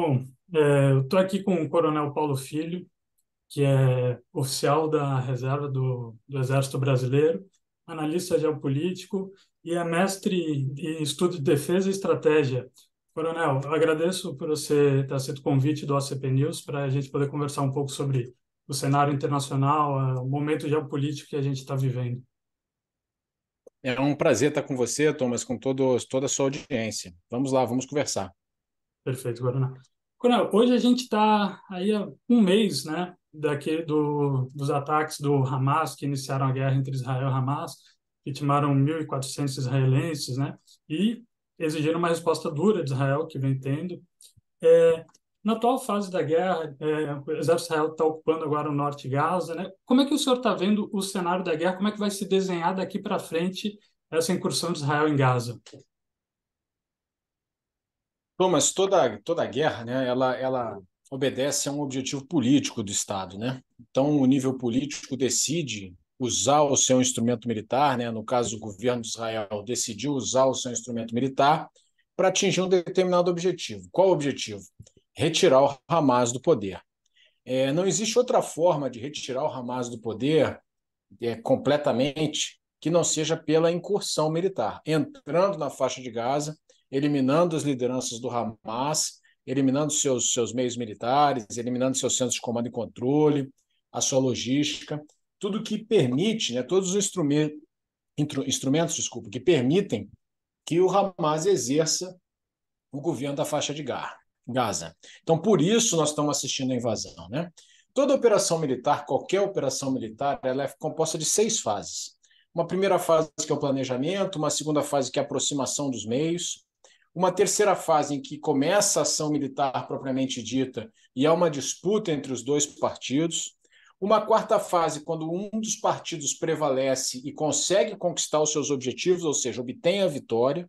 Bom, é, eu estou aqui com o Coronel Paulo Filho, que é oficial da reserva do, do Exército Brasileiro, analista geopolítico e é mestre em estudo de defesa e estratégia. Coronel, agradeço por você ter aceito o convite do ACP News para a gente poder conversar um pouco sobre o cenário internacional, o momento geopolítico que a gente está vivendo. É um prazer estar com você, Thomas, com todos, toda a sua audiência. Vamos lá, vamos conversar. Perfeito, Coronel. Coronel, hoje a gente está aí há um mês, né, daquele, do, dos ataques do Hamas, que iniciaram a guerra entre Israel e Hamas, vitimaram 1.400 israelenses, né, e exigiram uma resposta dura de Israel, que vem tendo. É, na atual fase da guerra, é, o exército israel está ocupando agora o norte de Gaza, né, como é que o senhor está vendo o cenário da guerra, como é que vai se desenhar daqui para frente essa incursão de Israel em Gaza? Bom, mas toda, toda guerra, né, ela, ela obedece a um objetivo político do Estado, né? Então, o nível político decide usar o seu instrumento militar, né? No caso, o governo de Israel decidiu usar o seu instrumento militar para atingir um determinado objetivo. Qual o objetivo? Retirar o Hamas do poder. É, não existe outra forma de retirar o Hamas do poder é, completamente que não seja pela incursão militar, entrando na faixa de Gaza eliminando as lideranças do Hamas, eliminando seus, seus meios militares, eliminando seus centros de comando e controle, a sua logística, tudo que permite, né, todos os instrumentos, instrumentos desculpa, que permitem que o Hamas exerça o governo da faixa de Gaza. Então, por isso nós estamos assistindo à invasão. Né? Toda operação militar, qualquer operação militar, ela é composta de seis fases. Uma primeira fase que é o planejamento, uma segunda fase que é a aproximação dos meios, uma terceira fase em que começa a ação militar propriamente dita e há uma disputa entre os dois partidos, uma quarta fase quando um dos partidos prevalece e consegue conquistar os seus objetivos, ou seja, obtém a vitória,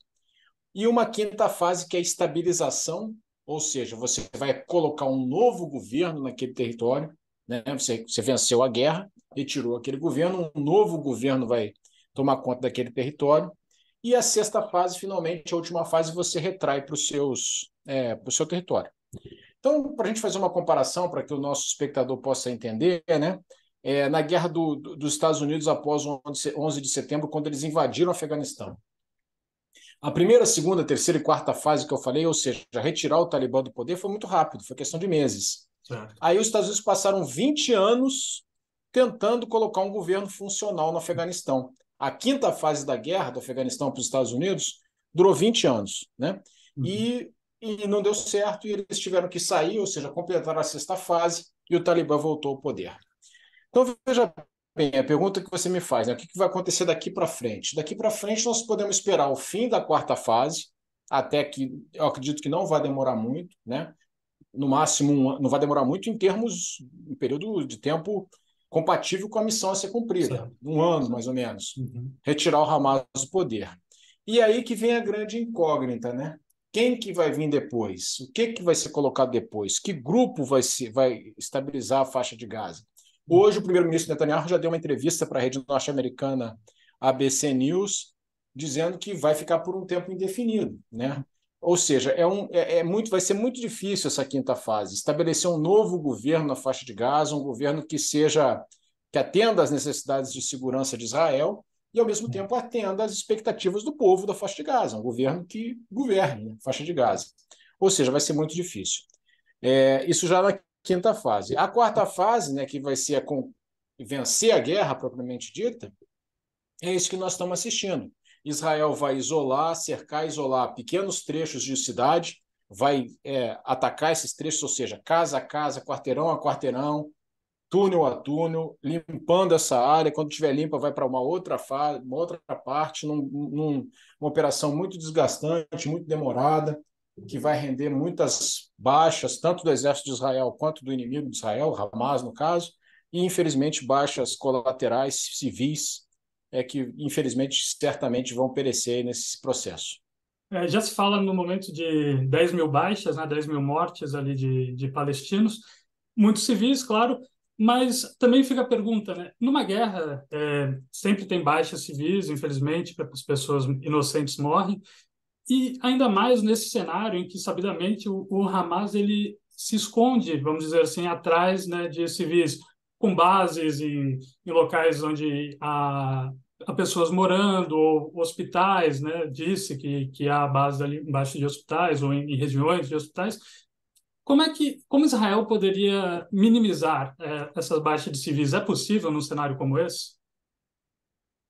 e uma quinta fase que é a estabilização, ou seja, você vai colocar um novo governo naquele território, né? você, você venceu a guerra, retirou aquele governo, um novo governo vai tomar conta daquele território, e a sexta fase, finalmente, a última fase, você retrai para é, o seu território. Então, para a gente fazer uma comparação, para que o nosso espectador possa entender, né? É, na guerra do, do, dos Estados Unidos após 11 de setembro, quando eles invadiram o Afeganistão. A primeira, segunda, terceira e quarta fase que eu falei, ou seja, retirar o Talibã do poder, foi muito rápido, foi questão de meses. Certo. Aí os Estados Unidos passaram 20 anos tentando colocar um governo funcional no Afeganistão a quinta fase da guerra do Afeganistão para os Estados Unidos durou 20 anos, né? Uhum. E, e não deu certo e eles tiveram que sair, ou seja, completaram a sexta fase e o Talibã voltou ao poder. Então veja bem, a pergunta que você me faz, né? o que, que vai acontecer daqui para frente? Daqui para frente nós podemos esperar o fim da quarta fase, até que eu acredito que não vai demorar muito, né? No máximo, um, não vai demorar muito em termos, de período de tempo compatível com a missão a ser cumprida, certo. um ano mais ou menos, uhum. retirar o Hamas do poder. E aí que vem a grande incógnita, né? Quem que vai vir depois? O que que vai ser colocado depois? Que grupo vai se vai estabilizar a faixa de Gaza? Hoje o primeiro-ministro Netanyahu já deu uma entrevista para a rede norte-americana ABC News, dizendo que vai ficar por um tempo indefinido, né? Ou seja, é, um, é, é muito, vai ser muito difícil essa quinta fase estabelecer um novo governo na faixa de Gaza, um governo que seja que atenda às necessidades de segurança de Israel e ao mesmo hum. tempo atenda às expectativas do povo da faixa de Gaza, um governo que governe a faixa de Gaza. Ou seja, vai ser muito difícil. É, isso já na quinta fase. A quarta fase, né, que vai ser a vencer a guerra propriamente dita, é isso que nós estamos assistindo. Israel vai isolar, cercar, isolar pequenos trechos de cidade, vai é, atacar esses trechos, ou seja, casa a casa, quarteirão a quarteirão, túnel a túnel, limpando essa área. Quando tiver limpa, vai para uma outra fase, uma outra parte, num, num, uma operação muito desgastante, muito demorada, que vai render muitas baixas, tanto do exército de Israel quanto do inimigo de Israel, Hamas no caso, e infelizmente baixas colaterais civis é que, infelizmente, certamente vão perecer nesse processo. É, já se fala no momento de 10 mil baixas, né, 10 mil mortes ali de, de palestinos, muitos civis, claro, mas também fica a pergunta, né? Numa guerra, é, sempre tem baixas civis, infelizmente, as pessoas inocentes morrem, e ainda mais nesse cenário em que, sabidamente, o, o Hamas ele se esconde, vamos dizer assim, atrás né, de civis com bases em, em locais onde há, há, pessoas morando, ou hospitais, né? disse que, que há bases ali embaixo de hospitais ou em, em regiões de hospitais. Como é que como Israel poderia minimizar é, essas baixas de civis? É possível num cenário como esse?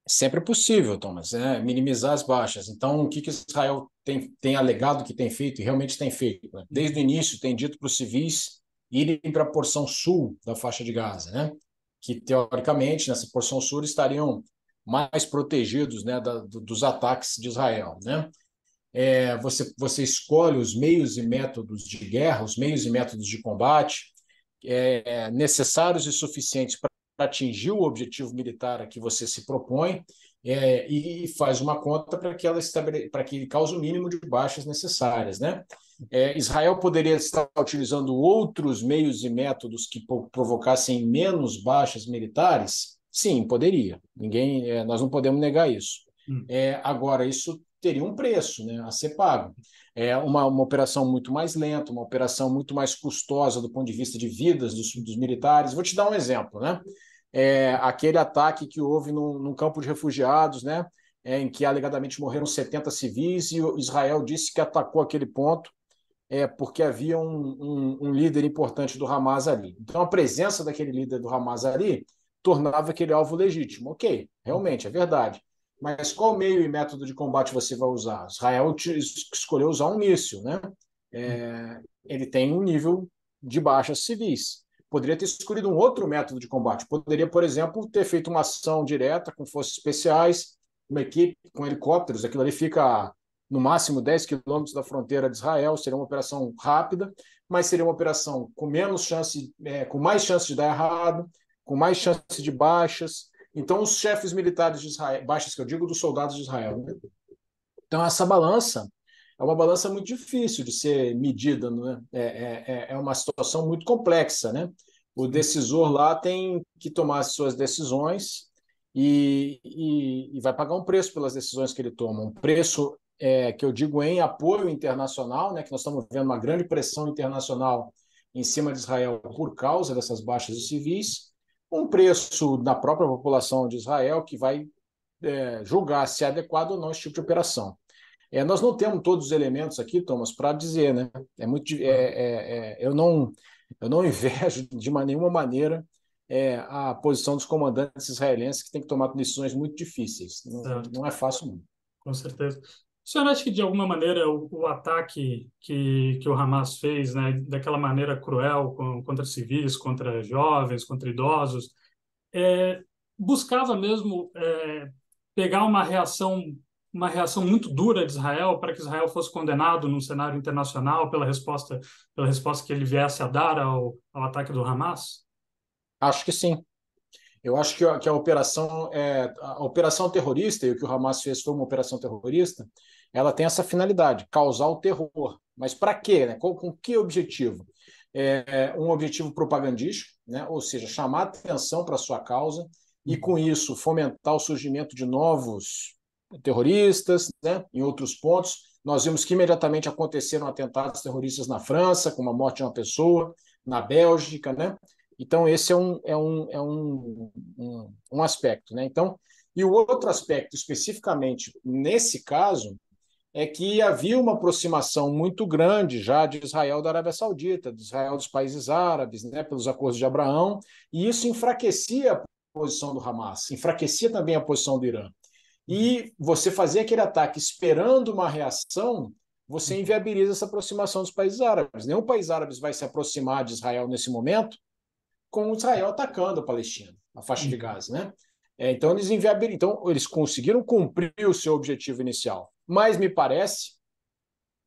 É sempre é possível, Thomas, né? minimizar as baixas. Então, o que, que Israel tem, tem alegado que tem feito e realmente tem feito? Né? Desde o início, tem dito para os civis irem para a porção sul da faixa de Gaza, né? que teoricamente nessa porção sul estariam mais protegidos né, da, dos ataques de Israel. Né? É, você, você escolhe os meios e métodos de guerra, os meios e métodos de combate é, necessários e suficientes para atingir o objetivo militar a que você se propõe é, e faz uma conta para que ela para que cause o mínimo de baixas necessárias, né? É, Israel poderia estar utilizando outros meios e métodos que provocassem menos baixas militares? Sim, poderia. Ninguém, é, nós não podemos negar isso. Hum. É, agora, isso teria um preço né, a ser pago. É uma, uma operação muito mais lenta, uma operação muito mais custosa do ponto de vista de vidas dos, dos militares. Vou te dar um exemplo, né? É, aquele ataque que houve num, campo de refugiados, né? É, em que alegadamente morreram 70 civis e Israel disse que atacou aquele ponto é, porque havia um, um, um, líder importante do Hamas ali. Então, a presença daquele líder do Hamas ali tornava aquele alvo legítimo. Ok, realmente, é verdade. Mas qual meio e método de combate você vai usar? Israel escolheu usar um míssil, né? É, ele tem um nível de baixas civis. Poderia ter escolhido um outro método de combate. Poderia, por exemplo, ter feito uma ação direta com forças especiais, uma equipe com helicópteros. Aquilo ali fica no máximo 10 quilômetros da fronteira de Israel, seria uma operação rápida, mas seria uma operação com menos chance, é, com mais chance de dar errado, com mais chance de baixas. Então, os chefes militares de Israel, baixas que eu digo, dos soldados de Israel. Né? Então, essa balança é uma balança muito difícil de ser medida, né? é, é, é uma situação muito complexa. Né? O decisor lá tem que tomar as suas decisões e, e, e vai pagar um preço pelas decisões que ele toma, um preço é, que eu digo em apoio internacional, né, que nós estamos vendo uma grande pressão internacional em cima de Israel por causa dessas baixas de civis, um preço da própria população de Israel que vai é, julgar se é adequado ou não esse tipo de operação. É, nós não temos todos os elementos aqui, Thomas, para dizer, né? É muito, é, é, é, eu não, eu não invejo de uma, nenhuma maneira é, a posição dos comandantes israelenses que têm que tomar decisões muito difíceis. Não, não é fácil. Não. Com certeza. O senhor acha que, de alguma maneira, o, o ataque que, que o Hamas fez, né, daquela maneira cruel com, contra civis, contra jovens, contra idosos, é, buscava mesmo é, pegar uma reação uma reação muito dura de Israel para que Israel fosse condenado no cenário internacional pela resposta pela resposta que ele viesse a dar ao, ao ataque do Hamas? Acho que sim. Eu acho que a, que a operação é a operação terrorista e o que o Hamas fez foi uma operação terrorista ela tem essa finalidade, causar o terror. Mas para quê? Né? Com, com que objetivo? É, é, um objetivo propagandístico, né? ou seja, chamar atenção para a sua causa e, com isso, fomentar o surgimento de novos terroristas né? em outros pontos. Nós vimos que imediatamente aconteceram atentados terroristas na França, com a morte de uma pessoa, na Bélgica. Né? Então, esse é um, é um, é um, um, um aspecto. Né? Então, e o outro aspecto, especificamente nesse caso, é que havia uma aproximação muito grande já de Israel da Arábia Saudita, de Israel dos países árabes, né, pelos acordos de Abraão, e isso enfraquecia a posição do Hamas, enfraquecia também a posição do Irã. E uhum. você fazer aquele ataque esperando uma reação, você uhum. inviabiliza essa aproximação dos países árabes. Nenhum país árabe vai se aproximar de Israel nesse momento com Israel atacando a Palestina, a faixa de uhum. Gaza, né? É, então eles inviabilizam, então eles conseguiram cumprir o seu objetivo inicial mas me parece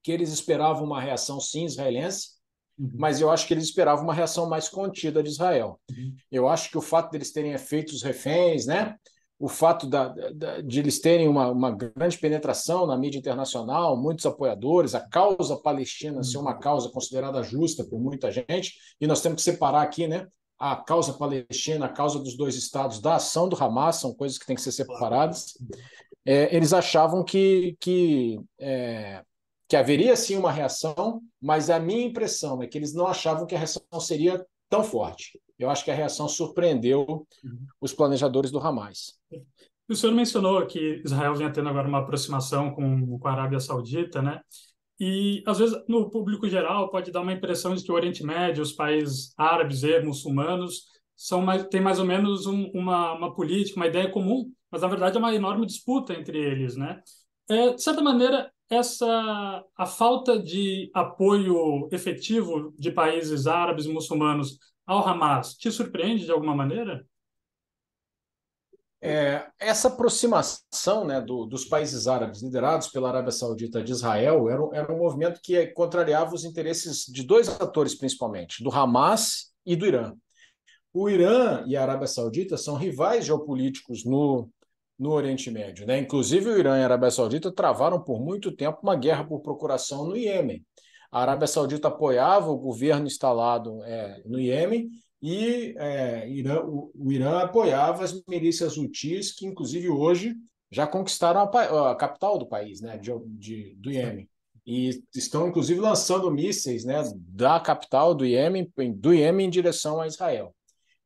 que eles esperavam uma reação, sim, israelense, uhum. mas eu acho que eles esperavam uma reação mais contida de Israel. Uhum. Eu acho que o fato deles terem efeitos reféns, né? o fato da, da, de eles terem uma, uma, grande penetração na mídia internacional, muitos apoiadores, a causa palestina ser uma uhum. causa considerada justa por muita gente, e nós temos que separar aqui, né? A causa palestina, a causa dos dois estados, da ação do Hamas, são coisas que têm que ser separadas. Uhum é, eles achavam que, que, é, que haveria sim uma reação, mas a minha impressão é que eles não achavam que a reação seria tão forte. Eu acho que a reação surpreendeu uhum. os planejadores do Hamas. O senhor mencionou que Israel vem tendo agora uma aproximação com, com a Arábia Saudita, né? E, às vezes, no público geral, pode dar uma impressão de que o Oriente Médio, os países árabes e muçulmanos, são mais, têm mais ou menos um, uma, uma política, uma ideia comum mas na verdade é uma enorme disputa entre eles, né? É, de certa maneira, essa a falta de apoio efetivo de países árabes e muçulmanos ao Hamas te surpreende de alguma maneira? É, essa aproximação né, do, dos países árabes liderados pela Arábia Saudita de Israel era, era um movimento que contrariava os interesses de dois atores, principalmente, do Hamas e do Irã. O Irã e a Arábia Saudita são rivais geopolíticos no no Oriente Médio. Né? Inclusive, o Irã e a Arábia Saudita travaram por muito tempo uma guerra por procuração no Iêmen. A Arábia Saudita apoiava o governo instalado é, no Iêmen e é, Irã, o, o, Irã apoiava as milícias hutis, que inclusive hoje já conquistaram a, a capital do país, né, de, de, do Iêmen. E estão inclusive lançando mísseis né, da capital do Iêmen, do Iêmen em direção a Israel.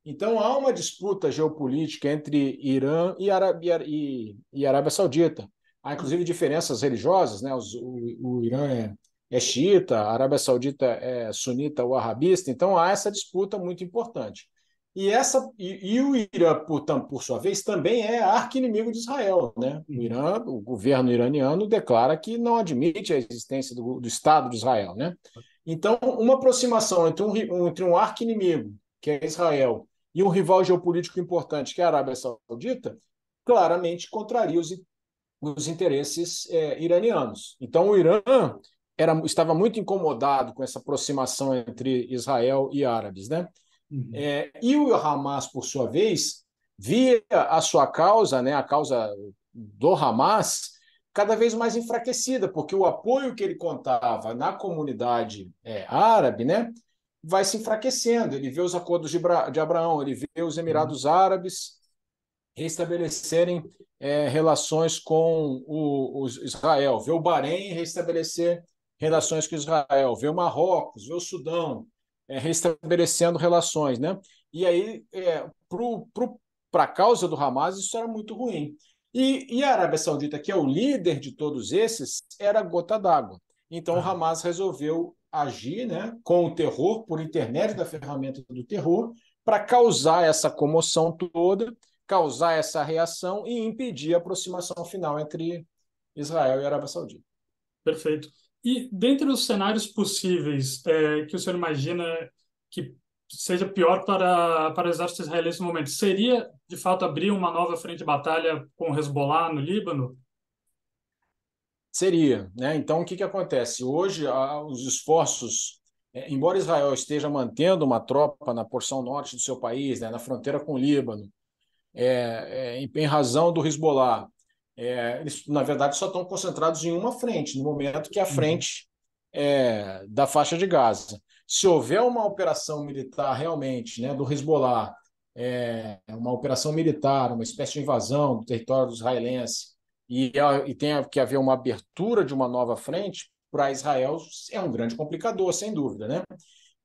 Então há uma disputa geopolítica entre Irã e Arábia, e, e Arábia Saudita. Há inclusive diferenças religiosas, né? Os, o, o, Irã é, é xiita, a Arábia Saudita é sunita ou arabista, então há essa disputa muito importante. E, essa, e, e o Irã, por, por sua vez, também é arqui-inimigo de Israel. Né? O, Irã, o governo iraniano declara que não admite a existência do, do Estado de Israel. Né? Então, uma aproximação entre um, entre um arqui-inimigo, que é Israel, e um rival geopolítico importante, que é a Arábia Saudita, claramente contraria os, os interesses é, iranianos. Então, o Irã era, estava muito incomodado com essa aproximação entre Israel e árabes. Né? Uhum. É, e o Hamas, por sua vez, via a sua causa, né, a causa do Hamas, cada vez mais enfraquecida, porque o apoio que ele contava na comunidade é, árabe, né, vai se enfraquecendo. Ele vê os acordos de, de Abraão, ele vê os Emirados uhum. Árabes restabelecerem é, relações com o, o, Israel, vê o Bahrein restabelecer relações com Israel, vê o Marrocos, vê o Sudão é, restabelecendo relações, né? E aí, é, para a causa do Hamas, isso era muito ruim. E, e, a Arábia Saudita, que é o líder de todos esses, era gota d'água. Então, ah. o Hamas resolveu agir né, com o terror, por intermédio da ferramenta do terror, para causar essa comoção toda, causar essa reação e impedir a aproximação final entre Israel e Arábia Saudita. Perfeito. E dentre os cenários possíveis é, que o senhor imagina que seja pior para, para o exército israelense no momento, seria de fato abrir uma nova frente de batalha com Hezbollah no Líbano? Seria, né? Então, o que, que acontece? Hoje, a, os esforços, é, embora Israel esteja mantendo uma tropa na porção norte do seu país, né, na fronteira com o Líbano, é, é, em, em, razão do Hezbollah, é, eles, na verdade, só estão concentrados em uma frente, no momento que uhum. é a frente da faixa de Gaza. Se houver uma operação militar realmente né, do Hezbollah, é, uma operação militar, uma espécie de invasão do território israelense, e, e tem que haver uma abertura de uma nova frente, para Israel é um grande complicador, sem dúvida, né?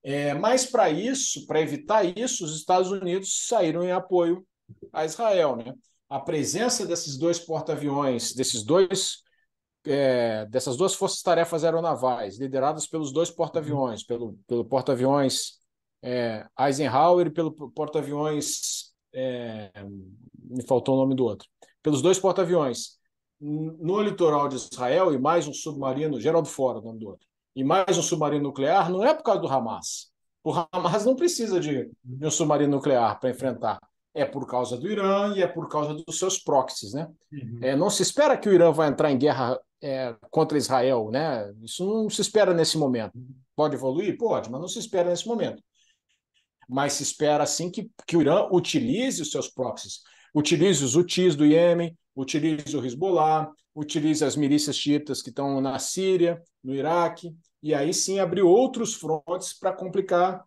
É, mas para isso, para evitar isso, os Estados Unidos saíram em apoio a Israel, né? A presença desses dois porta-aviões, desses dois é, dessas duas forças-tarefas aeronavais, lideradas pelos dois porta-aviões, pelo, pelo porta-aviões é, Eisenhower e pelo porta-aviões. É, me faltou o nome do outro. Pelos dois porta-aviões no litoral de Israel e mais um submarino, Geraldo Fora, o nome do outro, e mais um submarino nuclear, não é por causa do Hamas. O Hamas não precisa de, de um submarino nuclear para enfrentar. É por causa do Irã e é por causa dos seus proxies. Né? Uhum. É, não se espera que o Irã vá entrar em guerra é, contra Israel. Né? Isso não se espera nesse momento. Pode evoluir? Pode, mas não se espera nesse momento. Mas se espera, sim, que, que o Irã utilize os seus proxies Utilize os UTIs do Iêmen, utilize o Hezbollah, utilize as milícias chiitas que estão na Síria, no Iraque, e aí sim abrir outros frontes para complicar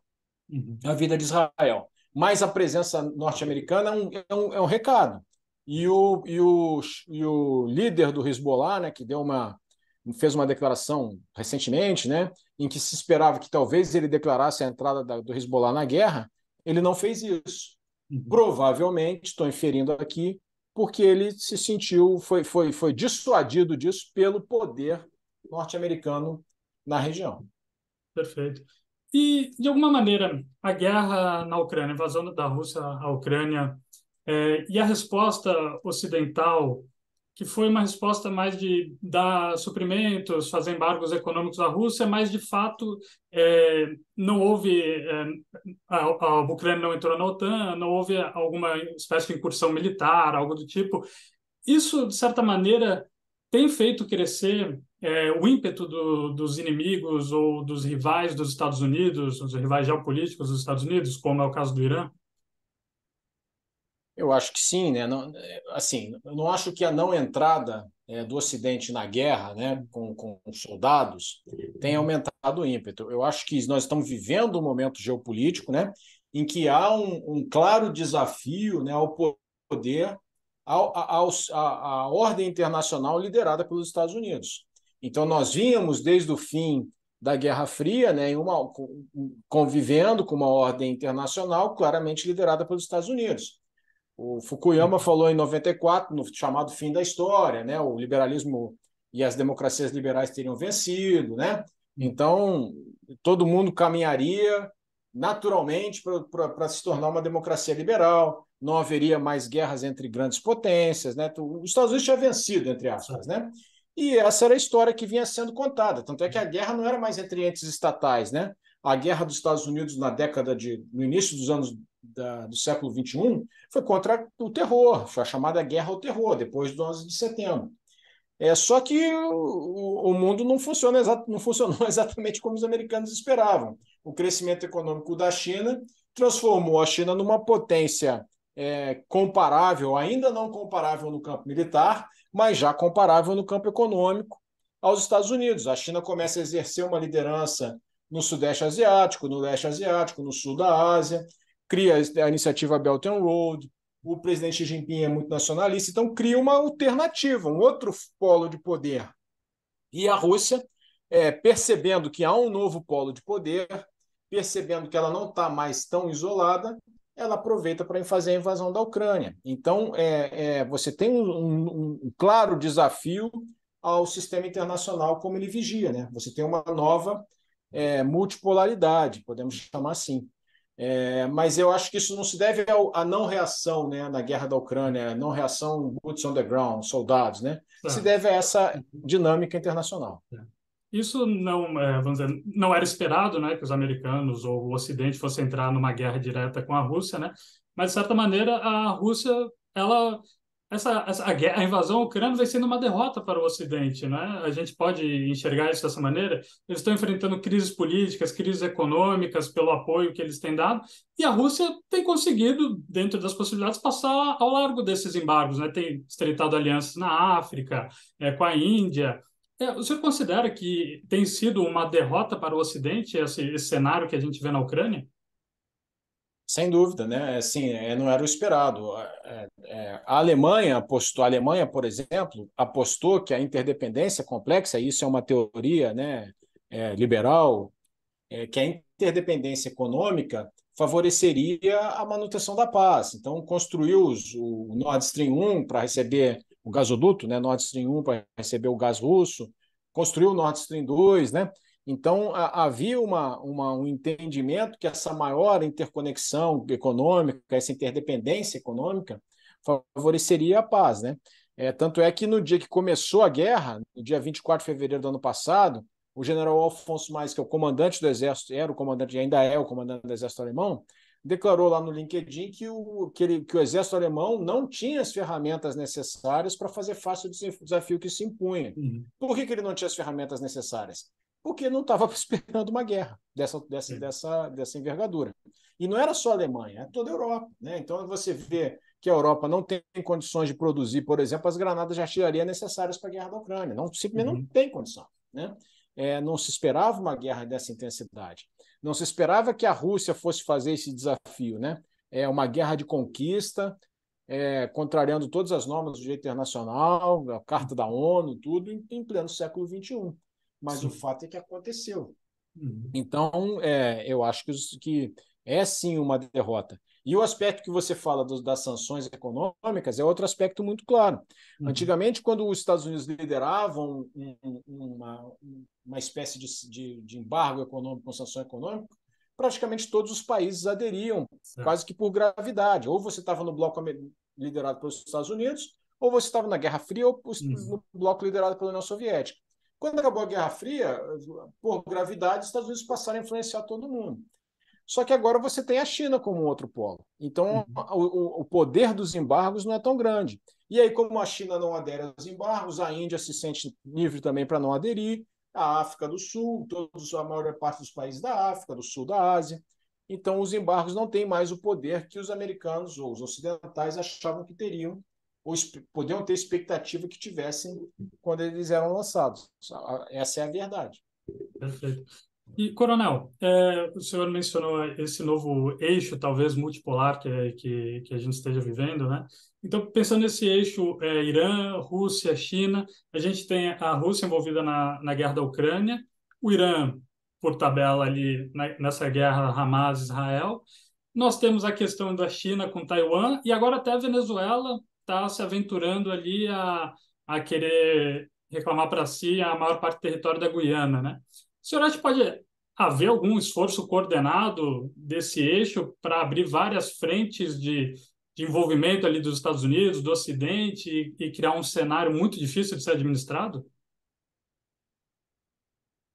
uhum. a vida de Israel. Mas a presença norte-americana é, um, é um, é um recado. E o, e o, e o líder do Hezbollah, né, que deu uma fez uma declaração recentemente, né, em que se esperava que talvez ele declarasse a entrada da, do Hezbollah na guerra, ele não fez isso. Uhum. Provavelmente, estou inferindo aqui, porque ele se sentiu, foi, foi, foi dissuadido disso pelo poder norte-americano na região. Perfeito. E, de alguma maneira, a guerra na Ucrânia, a invasão da Rússia à Ucrânia, é, e a resposta ocidental que foi uma resposta mais de dar suprimentos, fazer embargos econômicos à Rússia, mas de fato é, não houve é, a, a, Ucrânia não entrou na OTAN, não houve alguma espécie de incursão militar, algo do tipo. Isso de certa maneira tem feito crescer é, o ímpeto do, dos inimigos ou dos rivais dos Estados Unidos, os rivais geopolíticos dos Estados Unidos, como é o caso do Irã. Eu acho que sim, né? Não, assim, eu não acho que a não entrada é, do Ocidente na guerra, né, com, com soldados, tenha aumentado o ímpeto. Eu acho que nós estamos vivendo um momento geopolítico, né, em que há um, um claro desafio, né, ao poder, ao, ao, a, a ordem internacional liderada pelos Estados Unidos. Então nós vínhamos desde o fim da Guerra Fria, né, em uma, convivendo com uma ordem internacional claramente liderada pelos Estados Unidos. O Fukuyama falou em 94, no chamado fim da história, né? O liberalismo e as democracias liberais teriam vencido, né? Então, todo mundo caminharia naturalmente para se tornar uma democracia liberal, não haveria mais guerras entre grandes potências, né? Então, os Estados Unidos tinha vencido, entre aspas, né? E essa era a história que vinha sendo contada. Tanto é que a guerra não era mais entre entes estatais, né? A guerra dos Estados Unidos na década de no início dos anos da, do século XXI foi contra o terror, foi a chamada guerra ao terror, depois do 11 de setembro. É só que o, o mundo não, funciona não funcionou exatamente como os americanos esperavam. O crescimento econômico da China transformou a China numa potência é, comparável, ainda não comparável no campo militar, mas já comparável no campo econômico aos Estados Unidos. A China começa a exercer uma liderança no Sudeste Asiático, no Leste Asiático, no Sul da Ásia cria a iniciativa Belt and Road, o presidente Xi Jinping é muito nacionalista, então cria uma alternativa, um outro polo de poder. E a Rússia, é, percebendo que há um novo polo de poder, percebendo que ela não está mais tão isolada, ela aproveita para fazer a invasão da Ucrânia. Então, é, é você tem um, um, um, claro desafio ao sistema internacional como ele vigia. Né? Você tem uma nova é, multipolaridade, podemos chamar assim. É, mas eu acho que isso não se deve à não reação né, na guerra da Ucrânia, não reação boots on the ground, soldados, né? É. Se deve a essa dinâmica internacional. É. Isso não, é, vamos dizer, não era esperado, né, que os americanos ou o Ocidente fosse entrar numa guerra direta com a Rússia, né? Mas de certa maneira a Rússia ela essa, essa a, guerra, a invasão ucraniana vai sendo uma derrota para o Ocidente, né? A gente pode enxergar isso dessa maneira. Eles estão enfrentando crises políticas, crises econômicas pelo apoio que eles têm dado, e a Rússia tem conseguido, dentro das possibilidades, passar ao largo desses embargos, né? Tem estreitado alianças na África, é, com a Índia. É, o senhor considera que tem sido uma derrota para o Ocidente esse, esse cenário que a gente vê na Ucrânia? Sem dúvida, né? Assim, não era o esperado. É, a Alemanha apostou, a Alemanha, por exemplo, apostou que a interdependência complexa, isso é uma teoria, né, é, liberal, é, que a interdependência econômica favoreceria a manutenção da paz. Então, construiu o Nord Stream 1 para receber o gasoduto, né? Nord Stream 1 para receber o gás russo, construiu o Nord Stream 2, né? Então, havia uma, uma, um entendimento que essa maior interconexão econômica, essa interdependência econômica, favoreceria a paz. Né? É, tanto é que no dia que começou a guerra, no dia 24 de fevereiro do ano passado, o general Alfonso Mais, que é o comandante do exército, era o comandante, ainda é o comandante do exército alemão, declarou lá no LinkedIn que o, que, ele, que o exército alemão não tinha as ferramentas necessárias para fazer face ao desafio que se impunha. Uhum. Por que, que ele não tinha as ferramentas necessárias? porque não estava esperando uma guerra dessa, dessa, dessa, dessa envergadura. E não era só a Alemanha, é toda a Europa. Né? Então você vê que a Europa não tem condições de produzir, por exemplo, as granadas de artilharia necessárias para a guerra da Ucrânia. Não, simplesmente uhum. não tem condição. Né? É, não se esperava uma guerra dessa intensidade. Não se esperava que a Rússia fosse fazer esse desafio. Né? É uma guerra de conquista, é, contrariando todas as normas do direito internacional, a Carta da ONU, tudo, em, em pleno século XXI mas sim. o fato é que aconteceu. Uhum. Então, é, eu acho que, que é sim uma derrota. E o aspecto que você fala do, das sanções econômicas é outro aspecto muito claro. Uhum. Antigamente, quando os Estados Unidos lideravam um, um, uma, uma espécie de, de, de, embargo econômico, com sanção econômica, praticamente todos os países aderiam, certo. quase que por gravidade. Ou você estava no bloco liderado pelos Estados Unidos, ou você estava na Guerra Fria, ou uhum. no bloco liderado pela União Soviética. Quando acabou a Guerra Fria, por gravidade, os Estados Unidos passaram a influenciar todo mundo. Só que agora você tem a China como um outro polo. Então, uhum. o, o, poder dos embargos não é tão grande. E aí, como a China não adere aos embargos, a Índia se sente livre também para não aderir, a África do Sul, todos, a maior parte dos países da África, do Sul da Ásia. Então, os embargos não têm mais o poder que os americanos ou os ocidentais achavam que teriam ou podiam ter expectativa que tivessem quando eles eram lançados. Essa é a verdade. Perfeito. E, Coronel, é, o senhor mencionou esse novo eixo, talvez multipolar, que, que, que, a gente esteja vivendo, né? Então, pensando nesse eixo é, Irã, Rússia, China, a gente tem a Rússia envolvida na, na guerra da Ucrânia, o Irã, por tabela ali, nessa guerra Hamas-Israel, nós temos a questão da China com Taiwan e agora até a Venezuela está se aventurando ali a, a querer reclamar para si a maior parte do território da Guiana, né? O senhor acha que pode haver algum esforço coordenado desse eixo para abrir várias frentes de, de, envolvimento ali dos Estados Unidos, do Ocidente e, e criar um cenário muito difícil de ser administrado?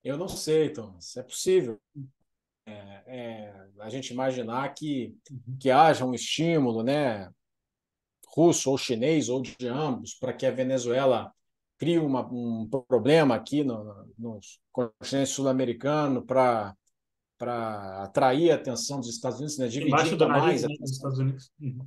Eu não sei, Thomas. É possível. É, é, a gente imaginar que, uhum. que haja um estímulo, né? russo ou chinês ou de ambos para que a Venezuela crie uma, um problema aqui no, no continente sul-americano para para atrair a atenção dos Estados Unidos, né? dividir ainda mais né, dos Estados Unidos. Uhum.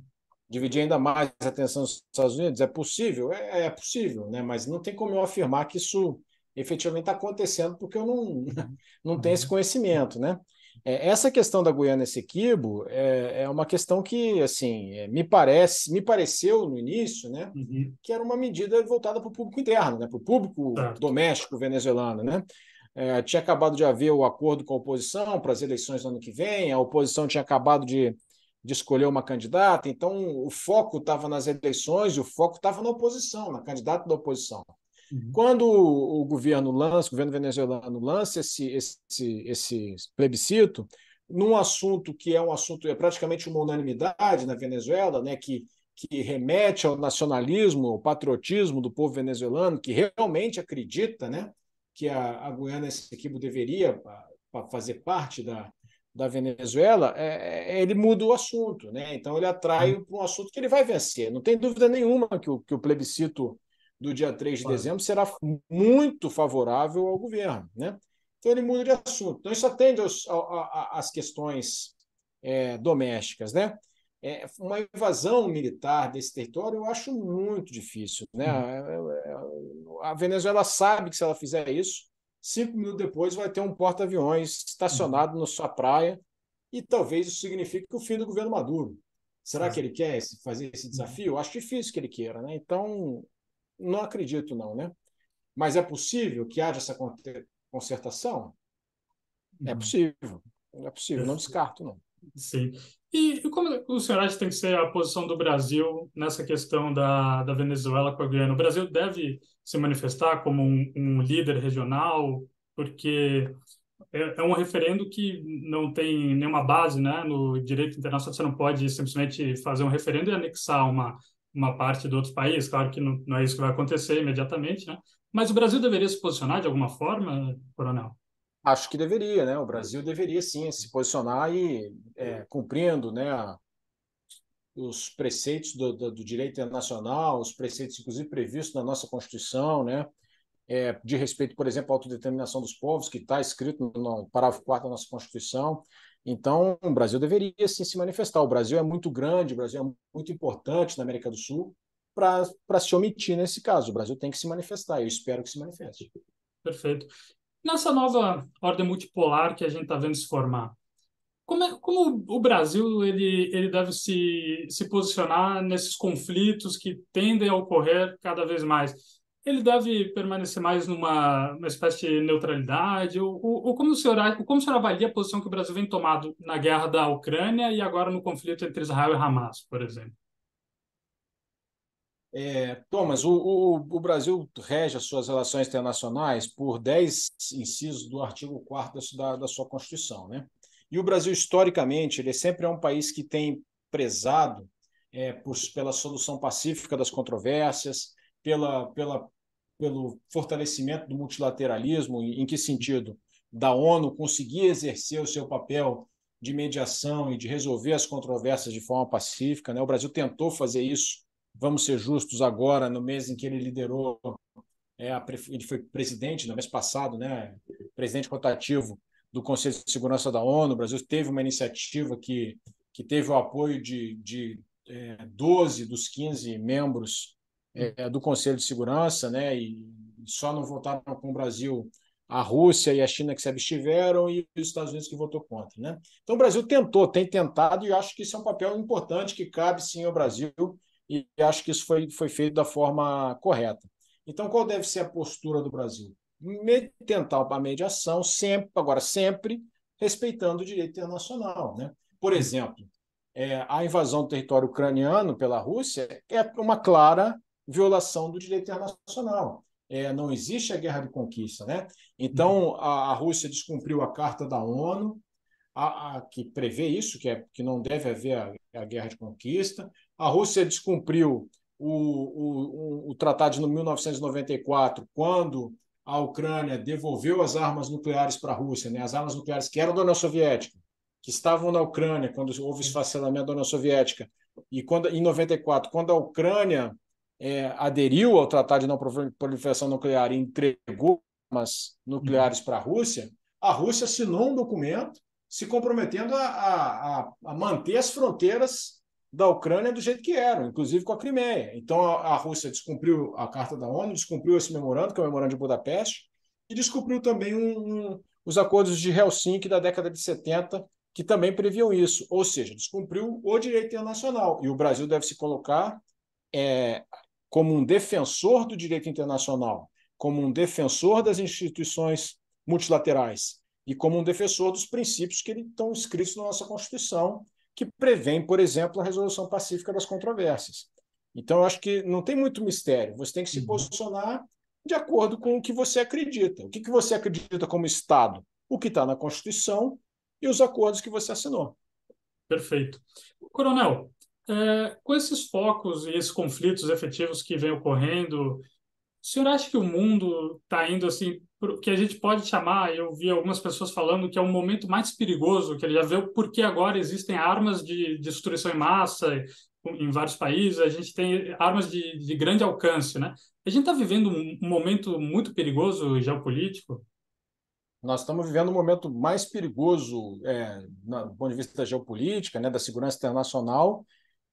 dividir ainda mais a atenção dos Estados Unidos é possível, é, é possível, né? Mas não tem como eu afirmar que isso efetivamente está acontecendo porque eu não não tenho esse conhecimento, né? É, essa questão da Guiana Essequibo é, é uma questão que, assim, é, me parece, me pareceu no início, né, uhum. que era uma medida voltada para o público interno, né, para o público doméstico venezuelano, né? É, tinha acabado de haver o acordo com a oposição para as eleições do ano que vem, a oposição tinha acabado de, de escolher uma candidata, então o foco estava nas eleições e o foco estava na oposição, na candidata da oposição. Uhum. Quando o governo lança, o governo venezuelano lança esse, esse, esse plebiscito, num assunto que é um assunto, é praticamente uma unanimidade na Venezuela, né, que, que remete ao nacionalismo, ao patriotismo do povo venezuelano, que realmente acredita né, que a, a Guiana Essequibo deveria para fazer parte da, da Venezuela, é, é, ele muda o assunto, né? Então ele atrai uhum. para um assunto que ele vai vencer. Não tem dúvida nenhuma que o, que o plebiscito do dia 3 de dezembro será muito favorável ao governo. Né? Então ele muda de assunto. Então isso atende aos, a, a, às questões é, domésticas. Né? É, uma invasão militar desse território eu acho muito difícil. Né? Uhum. É, é, é, a Venezuela sabe que se ela fizer isso, cinco minutos depois vai ter um porta-aviões estacionado hum. na sua praia e talvez isso signifique o fim do governo Maduro. Será que ele quer fazer esse uhum. desafio? Acho difícil que ele queira, né? Então, não acredito, não, né? Mas é possível que haja essa concertação? É uhum. possível. É possível, não descarto, não. Sim. E, e como o senhor acha que tem que ser a posição do Brasil nessa questão da, da Venezuela com a Guiana? O Brasil deve se manifestar como um, um líder regional, porque é, é, um referendo que não tem nenhuma base né, no direito internacional. Você não pode simplesmente fazer um referendo e anexar uma uma parte de outros países. Claro que não, não é isso que vai acontecer imediatamente, né? Mas o Brasil deveria se posicionar de alguma forma, Coronel? Acho que deveria, né? O Brasil deveria sim se posicionar e é, cumprindo, né, a, os preceitos do, do, do, direito internacional, os preceitos inclusive previstos na nossa Constituição, né, é, de respeito, por exemplo, à autodeterminação dos povos que está escrito no parágrafo 4 da nossa Constituição. Então, o Brasil deveria sim se manifestar. O Brasil é muito grande, o Brasil é muito importante na América do Sul para se omitir nesse caso. O Brasil tem que se manifestar. Eu espero que se manifeste. Perfeito. Nessa nova ordem multipolar que a gente está vendo se formar, como, é, como o Brasil ele, ele deve se, se posicionar nesses conflitos que tendem a ocorrer cada vez mais? ele deve permanecer mais numa uma espécie de neutralidade? Ou, ou, ou como, o senhor, como o senhor avalia a posição que o Brasil vem tomado na guerra da Ucrânia e agora no conflito entre Israel e Hamas, por exemplo? É, Thomas, o, o, o, Brasil rege as suas relações internacionais por 10 incisos do artigo 4 da, da sua Constituição. Né? E o Brasil, historicamente, ele sempre é um país que tem prezado é, por, pela solução pacífica das controvérsias, pela, pela pelo fortalecimento do multilateralismo, em que sentido? Da ONU conseguir exercer o seu papel de mediação e de resolver as controvérsias de forma pacífica. Né? O Brasil tentou fazer isso, vamos ser justos, agora, no mês em que ele liderou, é, a, ele foi presidente, no mês passado, né? presidente rotativo do Conselho de Segurança da ONU. O Brasil teve uma iniciativa que, que teve o apoio de, de é, 12 dos 15 membros é, do Conselho de Segurança, né? E só não votaram com o Brasil a Rússia e a China que se abstiveram e os Estados Unidos que votou contra, né? Então o Brasil tentou, tem tentado e acho que isso é um papel importante que cabe sim ao Brasil e acho que isso foi, foi feito da forma correta. Então qual deve ser a postura do Brasil? Tentar a mediação sempre, agora sempre respeitando o direito internacional, né? Por hum. exemplo, é, a invasão do território ucraniano pela Rússia é uma clara violação do direito internacional. É, não existe a guerra de conquista. Né? Então, uhum. a, a Rússia descumpriu a Carta da ONU, a, a, que prevê isso, que, é, que não deve haver a, a guerra de conquista. A Rússia descumpriu o, o, o, tratado de 1994, quando a Ucrânia devolveu as armas nucleares para a Rússia, né? as armas nucleares que eram da União Soviética, que estavam na Ucrânia quando houve o esfacelamento da União Soviética, e quando, em 94, quando a Ucrânia é, aderiu ao Tratado de Não Proliferação Nuclear e entregou armas nucleares uhum. para a Rússia, a Rússia assinou um documento se comprometendo a, a, a, manter as fronteiras da Ucrânia do jeito que eram, inclusive com a Crimeia. Então a, a Rússia descumpriu a Carta da ONU, descumpriu esse memorando, que é o Memorando de Budapeste, e descumpriu também um, um, os acordos de Helsinki da década de 70, que também previam isso, ou seja, descumpriu o direito internacional. E o Brasil deve se colocar é, como um defensor do direito internacional, como um defensor das instituições multilaterais e como um defensor dos princípios que estão escritos na nossa Constituição, que prevêem, por exemplo, a resolução pacífica das controvérsias. Então, eu acho que não tem muito mistério. Você tem que se uhum. posicionar de acordo com o que você acredita. O que, que você acredita como Estado? O que está na Constituição e os acordos que você assinou. Perfeito. Coronel, é, com esses focos e esses conflitos efetivos que vem ocorrendo, o senhor acha que o mundo está indo assim, que a gente pode chamar, eu vi algumas pessoas falando que é o um momento mais perigoso, que ele já viu porque agora existem armas de destruição em massa em vários países, a gente tem armas de, de grande alcance, né? A gente está vivendo um, momento muito perigoso geopolítico? Nós estamos vivendo um momento mais perigoso é, do ponto de vista da geopolítica, né, da segurança internacional,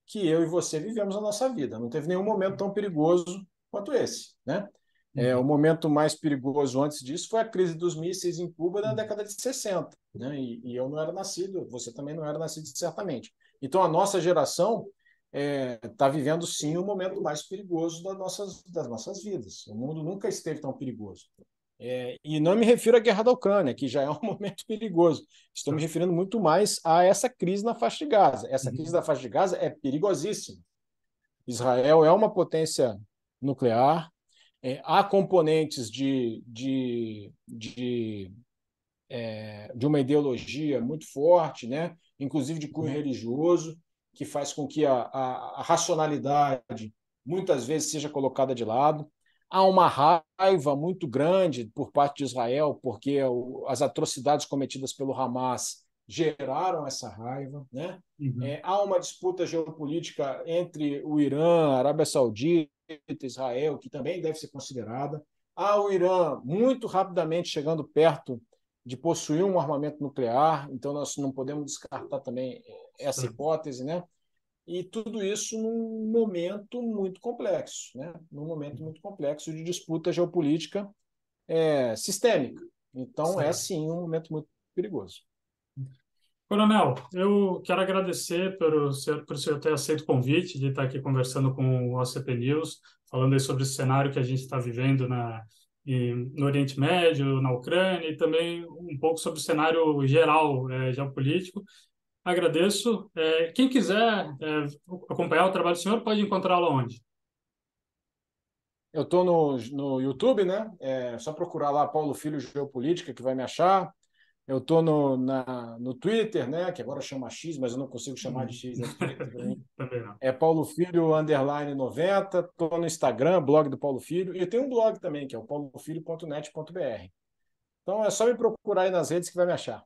que eu e você vivemos a nossa vida. Não teve nenhum momento tão perigoso quanto esse, né? É, uhum. o momento mais perigoso antes disso foi a crise dos mísseis em Cuba na uhum. década de 60, né? E, e eu não era nascido, você também não era nascido certamente. Então a nossa geração está é, tá vivendo sim o momento mais perigoso das nossas, das nossas vidas. O mundo nunca esteve tão perigoso. É, e não me refiro à guerra da Ucrânia, que já é um momento perigoso. Estou me tá. referindo muito mais a essa crise na faixa de Gaza. Essa uhum. crise da faixa de Gaza é perigosíssima. Israel é uma potência nuclear, é, há componentes de, de, de, é, de uma ideologia muito forte, né? inclusive de cunho uhum. religioso, que faz com que a, a, a racionalidade muitas vezes seja colocada de lado há uma raiva muito grande por parte de Israel, porque as atrocidades cometidas pelo Hamas geraram essa raiva. Né? Uhum. É, há uma disputa geopolítica entre o Irã, a Arábia Saudita, Israel, que também deve ser considerada. Há o Irã muito rapidamente chegando perto de possuir um armamento nuclear, então nós não podemos descartar também é, essa hipótese, né? e tudo isso num momento muito complexo, né? num momento muito complexo de disputa geopolítica é, sistêmica. Então, é certo. é sim um momento muito perigoso. Coronel, eu quero agradecer pelo por você ter aceito o convite de estar aqui conversando com o OCP News, falando aí sobre o cenário que a gente está vivendo na, no Oriente Médio, na Ucrânia, e também um pouco sobre o cenário geral é, geopolítico Agradeço. É, quem quiser é, acompanhar o trabalho do senhor, pode encontrá-lo onde? Eu estou no, no YouTube, né? É só procurar lá Paulo Filho Geopolítica, que vai me achar. Eu estou no, no Twitter, né? Que agora chama X, mas eu não consigo chamar de X. Né? é Paulo Filho underline 90. Estou no Instagram, blog do Paulo Filho. E eu tenho um blog também, que é o paulofilho.net.br. Então é só me procurar aí nas redes que vai me achar.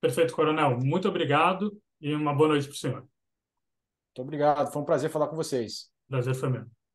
Perfeito, Coronel. Muito obrigado e uma boa noite para o senhor. Muito obrigado. Foi um prazer falar com vocês. Prazer foi meu.